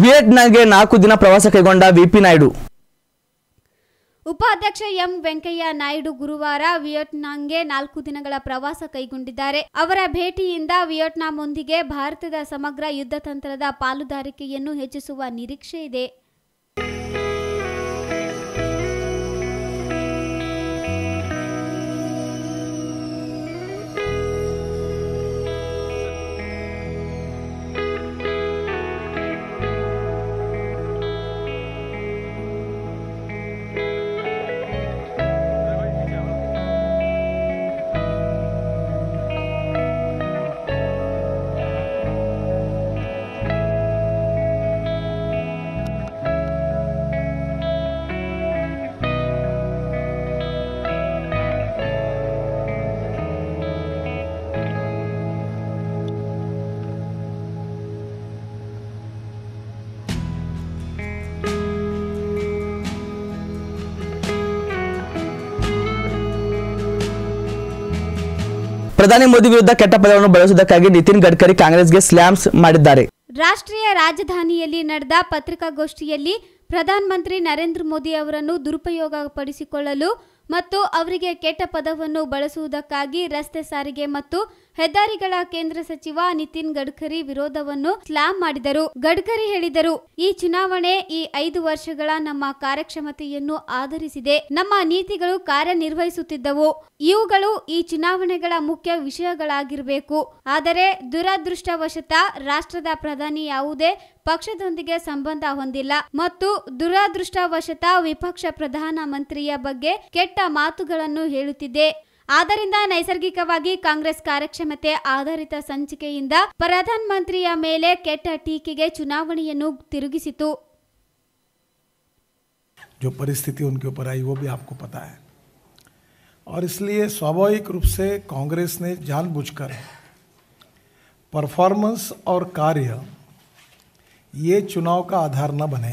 ವಿಯೆಟ್ನಾಂಗೆ ನಾಲ್ಕು ದಿನ ಪ್ರವಾಸ ಕೈಗೊಂಡ ವಿಪಿ ನಾಯ್ಡು ಉಪಾಧ್ಯಕ್ಷ ಎಂ ವೆಂಕಯ್ಯ ನಾಯ್ಡು ಗುರುವಾರ ವಿಯೆಟ್ನಾಂಗೆ ನಾಲ್ಕು ದಿನಗಳ ಪ್ರವಾಸ ಕೈಗೊಂಡಿದ್ದಾರೆ ಅವರ ಭೇಟಿಯಿಂದ ವಿಯೆಟ್ನಾಂನೊಂದಿಗೆ ಭಾರತದ ಸಮಗ್ರ ಯುದ್ಧ ತಂತ್ರದ ಪಾಲುದಾರಿಕೆಯನ್ನು ಹೆಚ್ಚಿಸುವ ನಿರೀಕ್ಷೆ ಇದೆ ಪ್ರಧಾನಿ ಮೋದಿ ವಿರುದ್ಧ ಕೆಟ್ಟ ಪದವನ್ನು ಬಳಸುವುದಕ್ಕಾಗಿ ನಿತಿನ್ ಗಡ್ಕರಿ ಕಾಂಗ್ರೆಸ್ಗೆ ಸ್ಲ್ಯಾಮ್ಸ್ ಮಾಡಿದ್ದಾರೆ ರಾಷ್ಟ್ರೀಯ ರಾಜಧಾನಿಯಲ್ಲಿ ನಡೆದ ಪತ್ರಿಕಾಗೋಷ್ಠಿಯಲ್ಲಿ ಪ್ರಧಾನಮಂತ್ರಿ ನರೇಂದ್ರ ಮೋದಿ ಅವರನ್ನು ದುರುಪಯೋಗಪಡಿಸಿಕೊಳ್ಳಲು ಮತ್ತು ಅವರಿಗೆ ಕೆಟ್ಟ ಪದವನ್ನು ಬಳಸುವುದಕ್ಕಾಗಿ ರಸ್ತೆ ಸಾರಿಗೆ ಮತ್ತು ಹೆದ್ದಾರಿಗಳ ಕೇಂದ್ರ ಸಚಿವ ನಿತಿನ್ ಗಡ್ಕರಿ ವಿರೋಧವನ್ನು ಸ್ಲಾಮ್ ಮಾಡಿದರು ಗಡ್ಕರಿ ಹೇಳಿದರು ಈ ಚುನಾವಣೆ ಈ ಐದು ವರ್ಷಗಳ ನಮ್ಮ ಕಾರ್ಯಕ್ಷಮತೆಯನ್ನು ಆಧರಿಸಿದೆ ನಮ್ಮ ನೀತಿಗಳು ಕಾರ್ಯನಿರ್ವಹಿಸುತ್ತಿದ್ದವು ಇವುಗಳು ಈ ಚುನಾವಣೆಗಳ ಮುಖ್ಯ ವಿಷಯಗಳಾಗಿರಬೇಕು ಆದರೆ ದುರದೃಷ್ಟವಶತ ರಾಷ್ಟ್ರದ ಪ್ರಧಾನಿ ಯಾವುದೇ ಪಕ್ಷದೊಂದಿಗೆ ಸಂಬಂಧ ಹೊಂದಿಲ್ಲ ಮತ್ತು ದುರಾದೃಷ್ಟವಶತ ವಿಪಕ್ಷ ಪ್ರಧಾನ ಮಂತ್ರಿಯ ಬಗ್ಗೆ ಕೆಟ್ಟ ಮಾತುಗಳನ್ನು ಹೇಳುತ್ತಿದೆ ಆದ್ದರಿಂದ ನೈಸರ್ಗಿಕವಾಗಿ ಕಾಂಗ್ರೆಸ್ ಕಾರ್ಯಕ್ಷಮತೆ ಆಧಾರಿತ ಸಂಚಿಕೆಯಿಂದ ಪ್ರಧಾನ ಮಂತ್ರಿಯ ಮೇಲೆ ಕೆಟ್ಟ ಟೀಕೆಗೆ ಚುನಾವಣೆಯನ್ನು ತಿರುಗಿಸಿತು जो परिस्थिति उनके ऊपर आई वो भी आपको पता है और इसलिए स्वाभाविक रूप से कांग्रेस ने जानबूझकर परफॉर्मेंस और कार्य ये चुनाव का आधार न बने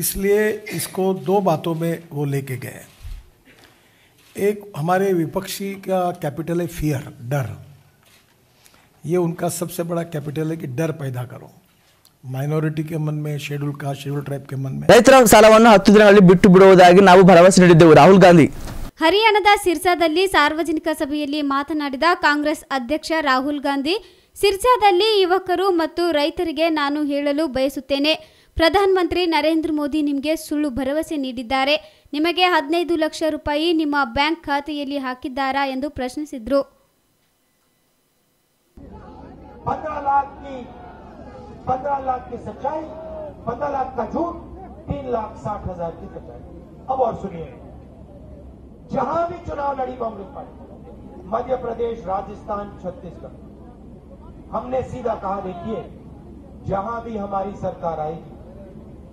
इसलिए इसको दो बातों में वो लेके गए एक हमारे विपक्षी का कैपिटल है फियर डर ये उनका सबसे बड़ा कैपिटल है कि डर पैदा करो ಮೈನಾರಿಟಿ ಕೆ ಮನ್ ಮೇ ಶೆಡ್ಯೂಲ್ ಕಾಸ್ಟ್ ಶೆಡ್ಯೂಲ್ ಟ್ರೈಬ್ ಕೆ ಮನ್ ಮೇ ರೈತರ ಸಾಲವನ್ನು ಹತ್ತು ದಿನಗಳಲ್ಲಿ ಬಿಟ್ಟು ಬಿಡುವುದಾಗಿ ನಾವು ಭರವಸೆ ನೀಡಿದ್ದೆವು ರಾಹುಲ್ ಗಾಂಧಿ ಹರಿಯಾಣದ ಸಿರ್ಸಾದಲ್ಲಿ ಸಾರ್ವಜನಿಕ ಸಭೆಯಲ್ಲಿ ಮಾತನಾಡಿದ ಕಾಂಗ್ರೆಸ್ ಅಧ್ಯಕ್ಷ ರಾಹುಲ್ ಗಾಂಧಿ ಸಿರ್ಜಾದಲ್ಲಿ ಯುವಕರು ಮತ್ತು ರೈತರಿಗೆ ನಾನು ಹೇಳಲು ಬಯಸುತ್ತೇನೆ ಪ್ರಧಾನಮಂತ್ರಿ ನರೇಂದ್ರ ಮೋದಿ ನಿಮಗೆ ಸುಳ್ಳು ಭರವಸೆ ನೀಡಿದ್ದಾರೆ ನಿಮಗೆ ಹದಿನೈದು ಲಕ್ಷ ರೂಪಾಯಿ ನಿಮ್ಮ ಬ್ಯಾಂಕ್ ಖಾತೆಯಲ್ಲಿ ಹಾಕಿದ್ದಾರಾ ಎಂದು ಪ್ರಶ್ನಿಸಿದರು मध्य प्रदेश राजस्थान हमने सीधा कहा देखिए जहां भी हमारी सरकार आएगी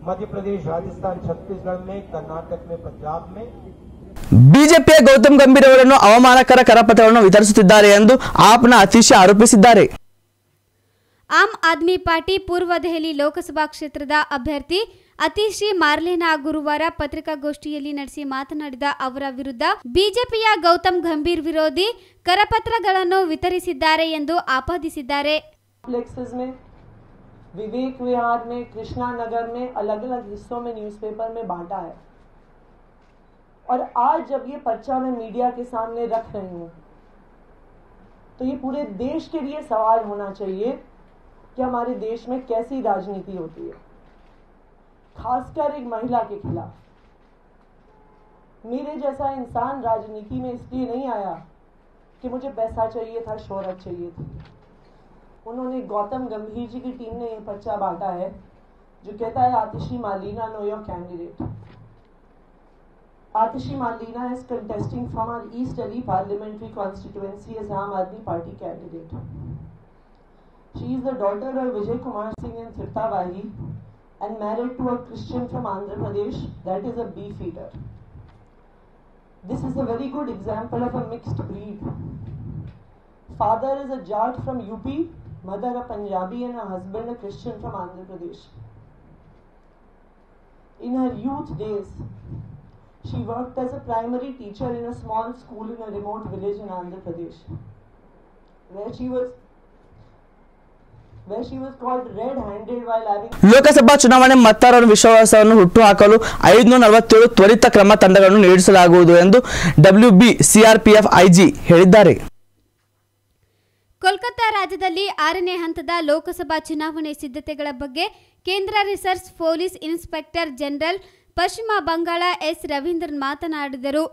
मध्य प्रदेश ರಾಜಸ್ಥಾನ್ ಛತ್ತೀಸ್ಗಢ में कर्नाटक में पंजाब में ಬಿಜೆಪಿಯ ಗೌತಮ್ ಗಂಭೀರ್ ಅವರನ್ನು ಅವಮಾನಕರ ಕರಪತ್ರವನ್ನು ವಿತರಿಸುತ್ತಿದ್ದಾರೆ ಎಂದು ಆಪ್ನ ಅತೀಶ ಆರೋಪಿಸಿದ್ದಾರೆ ಆಮ್ ಆದ್ಮಿ ಪಾರ್ಟಿ ಪೂರ್ವ ದೆಹಲಿ ಲೋಕಸಭಾ ಕ್ಷೇತ್ರದ ಅಭ್ಯರ್ಥಿ अतिश्री ಶ್ರೀ गुरुवार पत्रिका ಪತ್ರಿಕಾಗೋಷ್ಠಿಯಲ್ಲಿ ನಡೆಸಿ बीजेपी गौतम गंभीर विरोधी करपत्र ಗಂಭೀರ್ विवेक विहार में कृष्णा नगर में अलग अलग हिस्सों में न्यूज़पेपर में बांटा है और आज जब ये पर्चा मैं मीडिया के सामने रख रही हूँ तो ये पूरे देश के लिए सवाल होना चाहिए कि हमारे देश में कैसी राजनीति होती है खासकर एक महिला के खिलाफ मेरे जैसा इंसान राजनीति में इसलिए नहीं आया कि मुझे पैसा चाहिए था शोहरत चाहिए थी उन्होंने गौतम गंभीर जी की टीम ने यह पर्चा बांटा है जो कहता है Atishi Marlena know your candidate Atishi Marlena is contesting from आर East Delhi parliamentary constituency as Aam Aadmi party candidate she is the daughter of Vijay Kumar Singh and Tripta Wahi and married to a Christian from Andhra Pradesh, that is a beef eater. This is a very good example of a mixed breed. Father is a Jat from UP, mother a Punjabi and her husband a Christian from Andhra Pradesh. In her youth days, she worked as a primary teacher in a small school in a remote village in Andhra Pradesh, where she was Lok Sabha ಚುನಾವಣೆ ಮತದಾರರ ವಿಶ್ವಾಸವನ್ನು ಹುಟ್ಟುಹಾಕಲು ಐದುನೂರ ನಲವತ್ತೇಳು ತ್ವರಿತ ಕ್ರಮ ತಂಡಗಳನ್ನು ನೀಡಿಸಲಾಗುವುದು ಎಂದು B CRPF IG ಹೇಳಿದ್ದಾರೆ ಕೋಲ್ಕತ್ತಾ ರಾಜ್ಯದಲ್ಲಿ ಆರನೇ ಹಂತದ ಲೋಕಸಭಾ ಚುನಾವಣೆ ಸಿದ್ಧತೆಗಳ ಬಗ್ಗೆ ಕೇಂದ್ರ ರಿಸರ್ಚ್ ಪೊಲೀಸ್ ಇನ್ಸ್ಪೆಕ್ಟರ್ ಜನರಲ್ ಪಶ್ಚಿಮ ಬಂಗಾಳ ಎಸ್ ರವೀಂದ್ರನ್ ಮಾತನಾಡಿದರು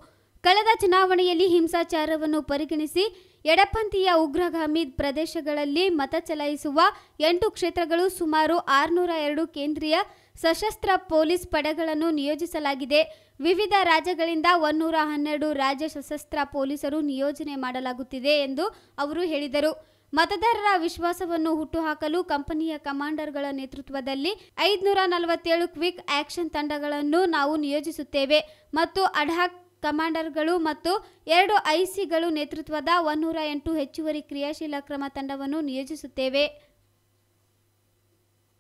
ಕಳೆದ ಚುನಾವಣೆಯಲ್ಲಿ ಹಿಂಸಾಚಾರವನ್ನು ಪರಿಗಣಿಸಿ ಎಡಪಂಥೀಯ ಉಗ್ರಗಾಮಿ ಪ್ರದೇಶಗಳಲ್ಲಿ ಮತ ಚಲಾಯಿಸುವ ಎಂಟು ಕ್ಷೇತ್ರಗಳು ಸುಮಾರು ಆರುನೂರ ಎರಡು ಕೇಂದ್ರೀಯ ಸಶಸ್ತ್ರ ಪೊಲೀಸ್ ಪಡೆಗಳನ್ನು ನಿಯೋಜಿಸಲಾಗಿದೆ ವಿವಿಧ ರಾಜ್ಯಗಳಿಂದ ಒನ್ನೂರ ಹನ್ನೆರಡು ರಾಜ್ಯ ಸಶಸ್ತ್ರ ಪೊಲೀಸರು ನಿಯೋಜನೆ ಮಾಡಲಾಗುತ್ತಿದೆ ಎಂದು ಅವರು ಹೇಳಿದರು ಮತದಾರರ ವಿಶ್ವಾಸವನ್ನು ಹುಟ್ಟುಹಾಕಲು ಕಂಪನಿಯ ಕಮಾಂಡರ್ಗಳ ನೇತೃತ್ವದಲ್ಲಿ ಐದುನೂರ ನಲವತ್ತೇಳು ಕ್ವಿಕ್ ಆಕ್ಷನ್ ತಂಡಗಳನ್ನು ನಾವು ನಿಯೋಜಿಸುತ್ತೇವೆ ಮತ್ತು ಅಡಾಕ್ ಕಮಾಂಡರ್ಗಳು ಮತ್ತು ಎರಡು ಐಸಿಗಳು ನೇತೃತ್ವದ ಒನ್ನೂರ ಎಂಟು ಹೆಚ್ಚುವರಿ ಕ್ರಿಯಾಶೀಲ ಕ್ರಮ ತಂಡವನ್ನು ನಿಯೋಜಿಸುತ್ತೇವೆ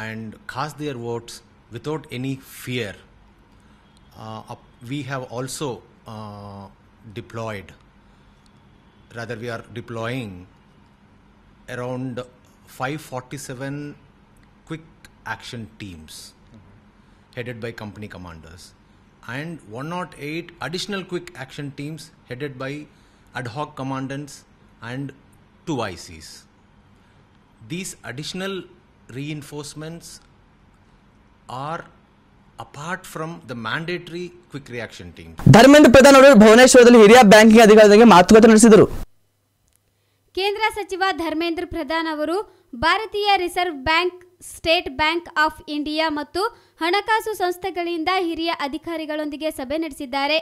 and cast their votes without any fear we have also deployed we are deploying around five forty seven quick action teams headed by company commanders and 108 additional quick action teams headed by ad hoc commandants two I ICs. These additional reinforcements are apart from the mandatory quick reaction team Dharmendra Pradhan ಅವರು ಭುವನೇಶ್ವರದಲ್ಲಿ ಹಿರಿಯ banking ಅಧಿಕಾರಿಗಳಿಗೆ ಮಾತುಕತೆ ನಡೆಸಿದರು ಕೇಂದ್ರ ಸಚಿವ ಧರ್ಮೇಂದ್ರ ಪ್ರಧಾನ್ ಅವರು ಭಾರತೀಯ reserve bank state bank of India ಮತ್ತು ಹಣಕಾಸು ಸಂಸ್ಥೆಗಳಿಂದ ಹಿರಿಯ ಅಧಿಕಾರಿಗಳೊಂದಿಗೆ ಸಭೆ ನಡೆಸಿದ್ದಾರೆ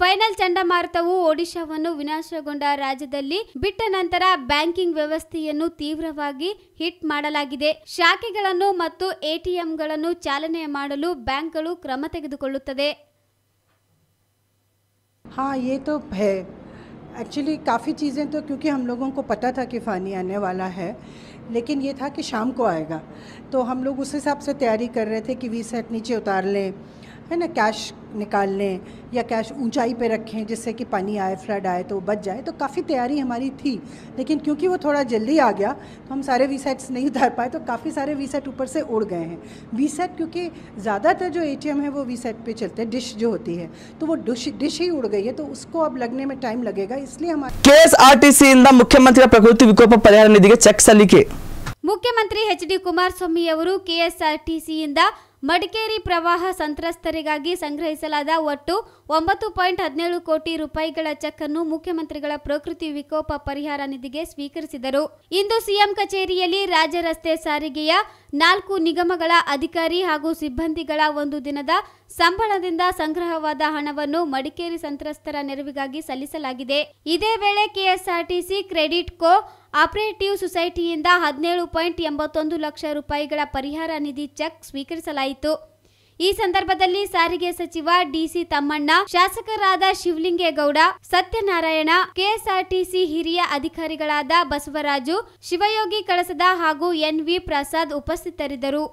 ಫೈನಲ್ ಚಂಡಮಾರುತವು ಒಡಿಶಾವನ್ನು ವಿನಾಶಗೊಂಡ ರಾಜ್ಯದಲ್ಲಿ ಬಿಟ್ಟ ನಂತರ ಬ್ಯಾಂಕಿಂಗ್ ವ್ಯವಸ್ಥೆಯನ್ನು ತೀವ್ರವಾಗಿ ಹಿಟ್ ಮಾಡಲಾಗಿದೆ ಶಾಖೆಗಳನ್ನು ಮತ್ತು ಎಟಿಎಂಗಳನ್ನು ಚಾಲನೆ ಮಾಡಲು ಬ್ಯಾಂಕ್ಗಳು ಕ್ರಮ ತೆಗೆದುಕೊಳ್ಳುತ್ತದೆ एक्चुअली काफ़ी चीज़ें तो क्योंकि हम लोगों को पता था कि फ़ानी आने वाला है लेकिन ये था कि शाम को आएगा तो हम लोग उस हिसाब से तैयारी कर रहे थे कि वी सेट नीचे उतार लें है ना कैश निकाल लें या कैश ऊंचाई पे रखें जिससे कि पानी आए फ्लड आए तो बच जाए तो काफ़ी तैयारी हमारी थी लेकिन क्योंकि वो थोड़ा जल्दी आ गया तो हम सारे वी सेट्स नहीं उतार पाए तो काफ़ी सारे वी सेट ऊपर से उड़ गए हैं वी सेट क्योंकि ज़्यादातर जो ए है वो वी सेट पर चलते हैं डिश जो होती है तो वो डिश डिश ही उड़ गई है तो उसको अब लगने में टाइम लगेगा इसलिए हमारे K S R T K S R TC ಇಂದ ಮುಖ್ಯಮಂತ್ರಿಗಳ ಪ್ರಕೃತಿ ವಿಕೋಪ ಪರಿಹಾರ ನಿಧಿಗೆ ಚೆಕ್ ಸಲ್ಲಿಕೆ ಮುಖ್ಯಮಂತ್ರಿ K S R T C Madikeri ಪ್ರವಾಹ ಸಂತ್ರಸ್ತರಿಗಾಗಿ ಸಂಗ್ರಹಿಸಲಾದ ಒಟ್ಟು ಒಂಬತ್ತು ಪಾಯಿಂಟ್ ಹದಿನೇಳು ಕೋಟಿ ರೂಪಾಯಿಗಳ ಚೆಕ್ ಅನ್ನು ಮುಖ್ಯಮಂತ್ರಿಗಳ ಪ್ರಕೃತಿ ವಿಕೋಪ ಪರಿಹಾರ ನಿಧಿಗೆ ಸ್ವೀಕರಿಸಿದರು ಇಂದು ಸಿಎಂ ಕಚೇರಿಯಲ್ಲಿ ರಾಜ್ಯ ರಸ್ತೆ ಸಾರಿಗೆಯ ನಾಲ್ಕು ನಿಗಮಗಳ ಅಧಿಕಾರಿ ಹಾಗೂ ಸಿಬ್ಬಂದಿಗಳ ಒಂದು ದಿನದ ಸಂಬಳದಿಂದ ಸಂಗ್ರಹವಾದ ಹಣವನ್ನು ಮಡಿಕೇರಿ ಸಂತ್ರಸ್ತರ ನೆರವಿಗಾಗಿ ಸಲ್ಲಿಸಲಾಗಿದೆ ಇದೇ ವೇಳೆ ಕೆಎಸ್ಆರ್ಟಿಸಿ ಕ್ರೆಡಿಟ್ ಕೋ ಆಪರೇಟಿವ್ ಸೊಸೈಟಿಯಿಂದ ಹದಿನೇಳು ಪಾಯಿಂಟ್ ಎಂಬತ್ತೊಂದು ಲಕ್ಷ ರೂಪಾಯಿಗಳ ಪರಿಹಾರ ನಿಧಿ ಚೆಕ್ ಸ್ವೀಕರಿಸಲಾಯಿತು ಈ ಸಂದರ್ಭದಲ್ಲಿ ಸಾರಿಗೆ ಸಚಿವ ಡಿಸಿ ತಮ್ಮಣ್ಣ ಶಾಸಕರಾದ ಶಿವಲಿಂಗೇಗೌಡ ಸತ್ಯನಾರಾಯಣ ಕೆಎಸ್ಆರ್ಟಿಸಿ ಹಿರಿಯ ಅಧಿಕಾರಿಗಳಾದ ಬಸವರಾಜು ಶಿವಯೋಗಿ ಕಳಸದ ಹಾಗೂ ಎನ್ವಿ ಪ್ರಸಾದ್ ಉಪಸ್ಥಿತರಿದ್ದರು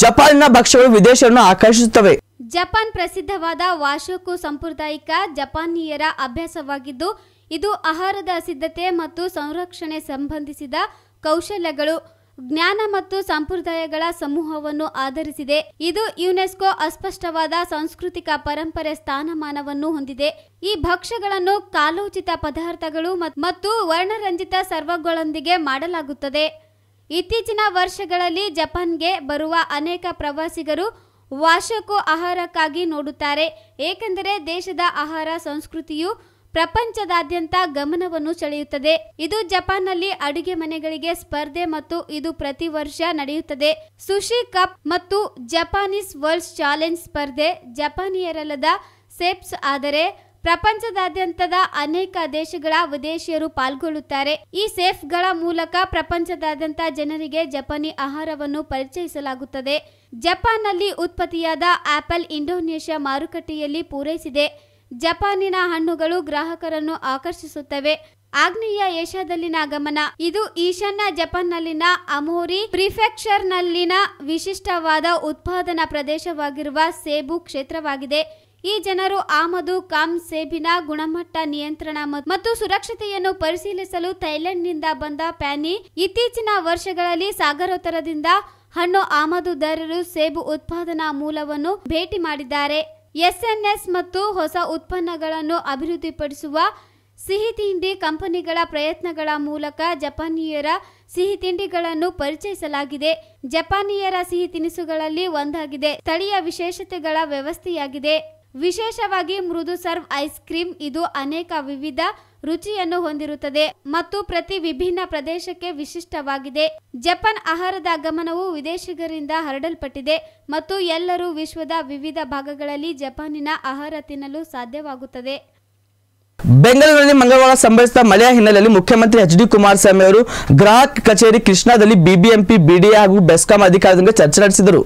ಜಪಾನ್ನ ಭಕ್ಷ್ಯಗಳು ವಿದೇಶಿಯರನ್ನು ಆಕರ್ಷಿಸುತ್ತವೆ ಜಪಾನ್ ಪ್ರಸಿದ್ಧವಾದ ವಾಶೋಕು ಸಾಂಪ್ರದಾಯಿಕ ಜಪಾನಿಯರ ಅಭ್ಯಾಸವಾಗಿದ್ದು ಇದು ಆಹಾರದ ಸಿದ್ಧತೆ ಮತ್ತು ಸಂರಕ್ಷಣೆ ಸಂಬಂಧಿಸಿದ ಕೌಶಲ್ಯಗಳು ಜ್ಞಾನ ಮತ್ತು ಸಂಪ್ರದಾಯಗಳ ಸಮೂಹವನ್ನು ಆಧರಿಸಿದೆ ಇದು ಯುನೆಸ್ಕೋ ಅಸ್ಪಷ್ಟವಾದ ಸಾಂಸ್ಕೃತಿಕ ಪರಂಪರೆ ಸ್ಥಾನಮಾನವನ್ನು ಹೊಂದಿದೆ ಈ ಭಕ್ಷ್ಯಗಳನ್ನು ಕಾಲೋಚಿತ ಪದಾರ್ಥಗಳು ಮತ್ತು ವರ್ಣರಂಜಿತ ಸರ್ವಗಳೊಂದಿಗೆ ಮಾಡಲಾಗುತ್ತದೆ ಇತ್ತೀಚಿನ ವರ್ಷಗಳಲ್ಲಿ ಜಪಾನ್ಗೆ ಬರುವ ಅನೇಕ ಪ್ರವಾಸಿಗರು ವಾರ್ಷಕೋ ಆಹಾರಕ್ಕಾಗಿ ನೋಡುತ್ತಾರೆ ಏಕೆಂದರೆ ದೇಶದ ಆಹಾರ ಸಂಸ್ಕೃತಿಯು ಪ್ರಪಂಚದಾದ್ಯಂತ ಗಮನವನ್ನು ಸೆಳೆಯುತ್ತದೆ ಇದು ಜಪಾನ್ನಲ್ಲಿ ಅಡುಗೆ ಮನೆಗಳಿಗೆ ಸ್ಪರ್ಧೆ ಮತ್ತು ಇದು ಪ್ರತಿ ವರ್ಷ ನಡೆಯುತ್ತದೆ ಸುಶಿ ಕಪ್ ಮತ್ತು ಜಪಾನೀಸ್ ವರ್ಲ್ಡ್ ಚಾಲೆಂಜ್ ಸ್ಪರ್ಧೆ ಜಪಾನಿಯರಲ್ಲದ ಸೆಪ್ಸ್ ಆದರೆ ಪ್ರಪಂಚದಾದ್ಯಂತದ ಅನೇಕ ದೇಶಗಳ ವಿದೇಶಿಯರು ಪಾಲ್ಗೊಳ್ಳುತ್ತಾರೆ ಈ ಸೇಫ್ಗಳ ಮೂಲಕ ಪ್ರಪಂಚದಾದ್ಯಂತ ಜನರಿಗೆ ಜಪಾನಿ ಆಹಾರವನ್ನು ಪರಿಚಯಿಸಲಾಗುತ್ತದೆ ಜಪಾನ್ನಲ್ಲಿ ಉತ್ಪತ್ತಿಯಾದ ಆಪಲ್ ಇಂಡೋನೇಷ್ಯಾ ಮಾರುಕಟ್ಟೆಯಲ್ಲಿ ಪೂರೈಸಿದೆ ಜಪಾನಿನ ಹಣ್ಣುಗಳು ಗ್ರಾಹಕರನ್ನು ಆಕರ್ಷಿಸುತ್ತವೆ ಆಗ್ನೇಯ ಏಷ್ಯಾದಲ್ಲಿನ ಗಮನ ಇದು ಈಶಾನ್ಯ ಜಪಾನ್ನಲ್ಲಿನ ಅಮೋರಿ ಪ್ರಿಫೆಕ್ಚರ್ನಲ್ಲಿನ ವಿಶಿಷ್ಟವಾದ ಉತ್ಪಾದನಾ ಪ್ರದೇಶವಾಗಿರುವ ಸೇಬು ಕ್ಷೇತ್ರವಾಗಿದೆ ಈ ಜನರು ಆಮದು ಕಾಮ್ ಸೇಬಿನ ಗುಣಮಟ್ಟ ನಿಯಂತ್ರಣ ಮತ್ತು ಸುರಕ್ಷತೆಯನ್ನು ಪರಿಶೀಲಿಸಲು ಥೈಲೆಂಡ್ನಿಂದ ಬಂದ ಪ್ಯಾನಿ ಇತ್ತೀಚಿನ ವರ್ಷಗಳಲ್ಲಿ ಸಾಗರೋತ್ತರದಿಂದ ಹಣ್ಣು ಆಮದುದಾರರು ಸೇಬು ಉತ್ಪಾದನಾ ಮೂಲವನ್ನು ಭೇಟಿ ಮಾಡಿದ್ದಾರೆ ಎಸ್ಎನ್ಎಸ್ ಮತ್ತು ಹೊಸ ಉತ್ಪನ್ನಗಳನ್ನು ಅಭಿವೃದ್ಧಿಪಡಿಸುವ ತಿಂಡಿ ಕಂಪನಿಗಳ ಪ್ರಯತ್ನಗಳ ಮೂಲಕ ಜಪಾನಿಯರ ತಿಂಡಿಗಳನ್ನು ಪರಿಚಯಿಸಲಾಗಿದೆ ಜಪಾನಿಯರ ಸಿಹಿ ತಿನಿಸುಗಳಲ್ಲಿ ಒಂದಾಗಿದೆ ಸ್ಥಳೀಯ ವಿಶೇಷತೆಗಳ ವ್ಯವಸ್ಥೆಯಾಗಿದೆ ವಿಶೇಷವಾಗಿ ಮೃದು ಸರ್ವ್ ಐಸ್ ಕ್ರೀಮ್ ಇದು ಅನೇಕ ವಿವಿಧ ರುಚಿಯನ್ನು ಹೊಂದಿರುತ್ತದೆ ಮತ್ತು ಪ್ರತಿ ವಿಭಿನ್ನ ಪ್ರದೇಶಕ್ಕೆ ವಿಶಿಷ್ಟವಾಗಿದೆ ಜಪಾನ್ ಆಹಾರದ ಗಮನವು ವಿದೇಶಿಗರಿಂದ ಹರಡಲ್ಪಟ್ಟಿದೆ ಮತ್ತು ಎಲ್ಲರೂ ವಿಶ್ವದ ವಿವಿಧ ಭಾಗಗಳಲ್ಲಿ ಜಪಾನಿನ ಆಹಾರ ತಿನ್ನಲು ಸಾಧ್ಯವಾಗುತ್ತದೆ ಬೆಂಗಳೂರಿನಲ್ಲಿ ಮಂಗಳವಾರ ಸಂಭವಿಸಿದ ಮಳೆಯ ಹಿನ್ನೆಲೆಯಲ್ಲಿ ಮುಖ್ಯಮಂತ್ರಿ ಎಚ್ ಡಿ ಕುಮಾರಸ್ವಾಮಿ ಅವರು ಗ್ರಾಹಕ ಕಚೇರಿ ಕೃಷ್ಣಾದಲ್ಲಿ ಬಿಬಿಎಂಪಿ ಬಿಡಿಎ ಹಾಗೂ ಬೆಸ್ಕಾಂ ಅಧಿಕಾರಿಗಳೊಂದಿಗೆ ಚರ್ಚೆ ನಡೆಸಿದರು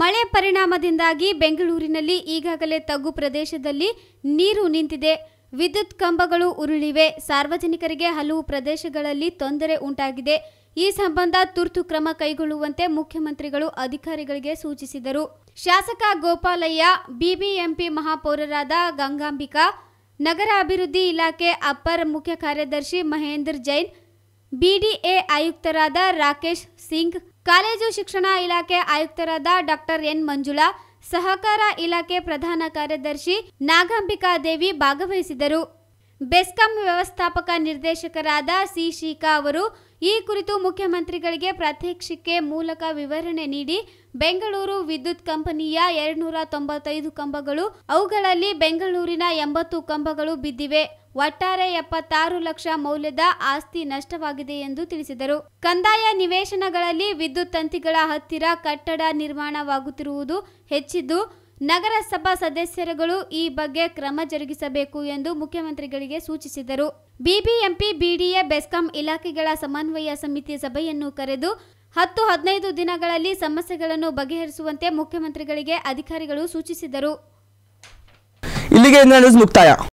ಮಳೆ ಪರಿಣಾಮದಿಂದಾಗಿ ಬೆಂಗಳೂರಿನಲ್ಲಿ ಈಗಾಗಲೇ ತಗ್ಗು ಪ್ರದೇಶದಲ್ಲಿ ನೀರು ನಿಂತಿದೆ ವಿದ್ಯುತ್ ಕಂಬಗಳು ಉರುಳಿವೆ ಸಾರ್ವಜನಿಕರಿಗೆ ಹಲವು ಪ್ರದೇಶಗಳಲ್ಲಿ ತೊಂದರೆ ಉಂಟಾಗಿದೆ ಈ ಸಂಬಂಧ ತುರ್ತು ಕ್ರಮ ಕೈಗೊಳ್ಳುವಂತೆ ಮುಖ್ಯಮಂತ್ರಿಗಳು ಅಧಿಕಾರಿಗಳಿಗೆ ಸೂಚಿಸಿದರು ಶಾಸಕ ಗೋಪಾಲಯ್ಯ ಬಿಬಿಎಂಪಿ ಮಹಾಪೌರರಾದ ಗಂಗಾಂಬಿಕಾ ನಗರ ಅಭಿವೃದ್ಧಿ ಇಲಾಖೆ ಅಪ್ಪರ್ ಮುಖ್ಯ ಕಾರ್ಯದರ್ಶಿ ಮಹೇಂದ್ರ ಜೈನ್ ಬಿಡಿಎ ಆಯುಕ್ತರಾದ ರಾಕೇಶ್ ಸಿಂಗ್ ಕಾಲೇಜು ಶಿಕ್ಷಣ ಇಲಾಖೆ ಆಯುಕ್ತರಾದ ಡಾಕ್ಟರ್ ಎನ್ ಮಂಜುಳಾ ಸಹಕಾರ ಇಲಾಖೆ ಪ್ರಧಾನ ಕಾರ್ಯದರ್ಶಿ ನಾಗಾಂಬಿಕಾ ದೇವಿ ಭಾಗವಹಿಸಿದರು ಬೆಸ್ಕಾಂ ವ್ಯವಸ್ಥಾಪಕ ನಿರ್ದೇಶಕರಾದ ಸಿ ಶೀಕಾ ಅವರು ಈ ಕುರಿತು ಮುಖ್ಯಮಂತ್ರಿಗಳಿಗೆ ಪ್ರಾತ್ಯಕ್ಷಿಕೆ ಮೂಲಕ ವಿವರಣೆ ನೀಡಿ ಬೆಂಗಳೂರು ವಿದ್ಯುತ್ ಕಂಪನಿಯ ಎರಡ್ನೂರ ತೊಂಬತ್ತೈದು ಕಂಬಗಳು ಅವುಗಳಲ್ಲಿ ಬೆಂಗಳೂರಿನ ಎಂಬತ್ತು ಕಂಬಗಳು ಬಿದ್ದಿವೆ ಒಟ್ಟಾರೆ ಎಪ್ಪತ್ತಾರು ಲಕ್ಷ ಮೌಲ್ಯದ ಆಸ್ತಿ ನಷ್ಟವಾಗಿದೆ ಎಂದು ತಿಳಿಸಿದರು ಕಂದಾಯ ನಿವೇಶನಗಳಲ್ಲಿ ವಿದ್ಯುತ್ ತಂತಿಗಳ ಹತ್ತಿರ ಕಟ್ಟಡ ನಿರ್ಮಾಣವಾಗುತ್ತಿರುವುದು ಹೆಚ್ಚಿದ್ದು ನಗರಸಭಾ ಸದಸ್ಯರುಗಳು ಈ ಬಗ್ಗೆ ಕ್ರಮ ಜರುಗಿಸಬೇಕು ಎಂದು ಮುಖ್ಯಮಂತ್ರಿಗಳಿಗೆ ಸೂಚಿಸಿದರು ಬಿಬಿಎಂಪಿ ಬಿಡಿಎ ಬೆಸ್ಕಾಂ ಇಲಾಖೆಗಳ ಸಮನ್ವಯ ಸಮಿತಿ ಸಭೆಯನ್ನು ಕರೆದು ಹತ್ತು ಹದಿನೈದು ದಿನಗಳಲ್ಲಿ ಸಮಸ್ಯೆಗಳನ್ನು ಬಗೆಹರಿಸುವಂತೆ ಮುಖ್ಯಮಂತ್ರಿಗಳಿಗೆ ಅಧಿಕಾರಿಗಳು ಸೂಚಿಸಿದರು ಇಲ್ಲಿಗೆ ಮುಕ್ತಾಯ